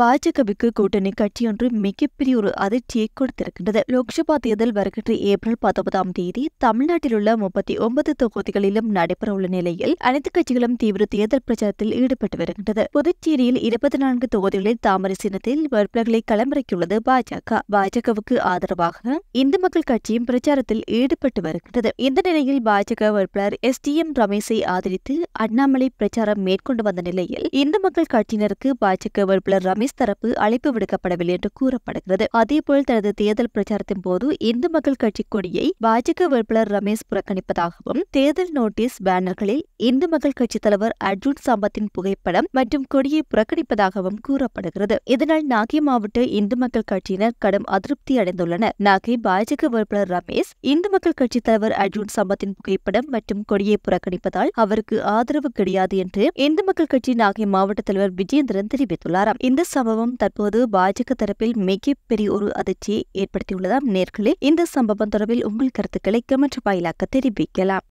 பாஜகவுக்கு கூட்டணி கட்சியொன்று மிகப்பெரிய ஒரு அதிர்ச்சியை கொடுத்திருக்கின்றது லோக்சபா தேர்தல் வருகின்ற ஏப்ரல் பத்தொன்பதாம் தேதி தமிழ்நாட்டில் உள்ள முப்பத்தி ஒன்பது தொகுதிகளிலும் நடைபெறவுள்ள நிலையில் அனைத்து கட்சிகளும் தீவிர தேர்தல் பிரச்சாரத்தில் ஈடுபட்டு வருகின்றது புதுச்சேரியில் இருபத்தி நான்கு தொகுதிகளில் தாமரை சின்னத்தில் வேட்பாளர்களை களமிறக்கியுள்ளது பாஜக பாஜகவுக்கு ஆதரவாக இந்து மக்கள் கட்சியும் பிரச்சாரத்தில் ஈடுபட்டு வருகின்றது இந்த நிலையில் பாஜக வேட்பாளர் எஸ் டி எம் ரமேஷை ஆதரித்து அண்ணாமலை பிரச்சாரம் மேற்கொண்டு வந்த நிலையில் இந்து மக்கள் கட்சியினருக்கு பாஜக வேட்பாளர் ரமேஷ் காங்கிரஸ் தரப்பு அழைப்பு விடுக்கப்படவில்லை என்று கூறப்படுகிறது அதேபோல் தனது தேர்தல் பிரச்சாரத்தின் போது இந்து மக்கள் கட்சி கொடியை பாஜக வேட்பாளர் ரமேஷ் புறக்கணிப்பதாகவும் தேர்தல் நோட்டீஸ் பேனர்களில் இந்து மக்கள் கட்சி தலைவர் அர்ஜுன் சம்பத்தின் புகைப்படம் மற்றும் கொடியை புறக்கணிப்பதாகவும் கூறப்படுகிறது இதனால் நாகை மாவட்ட இந்து மக்கள் கட்சியினர் கடும் அதிருப்தி அடைந்துள்ளனர் நாகை பாஜக வேட்பாளர் ரமேஷ் இந்து மக்கள் கட்சி தலைவர் அர்ஜுன் சம்பத்தின் புகைப்படம் மற்றும் கொடியை புறக்கணிப்பதால் அவருக்கு ஆதரவு கிடையாது என்று இந்து மக்கள் கட்சி நாகை மாவட்ட தலைவர் விஜேந்திரன் தெரிவித்துள்ளாராம் இந்த சம்பவம் தற்போது பாஜக தரப்பில் மிகப்பெரிய ஒரு அதிர்ச்சியை ஏற்படுத்தியுள்ளதாம் நேர்களே இந்த சம்பவம் தொடர்பில் உங்கள் கருத்துக்களை கமெண்ட் வாயிலாக தெரிவிக்கலாம்